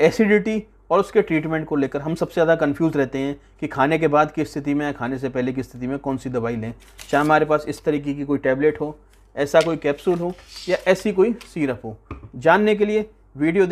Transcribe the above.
acidity और उसके treatment को लेकर हम सबसे ज़्यादा कंफ्यूज रहते हैं कि खाने के बाद की स्थिति में या खाने से पहले की स्थिति में कौन सी दवाई लें चाहे हमारे पास इस तरीके की कोई टैबलेट हो ऐसा कोई कैप्सूल हो या ऐसी कोई सीरप हो जानने के लिए वीडियो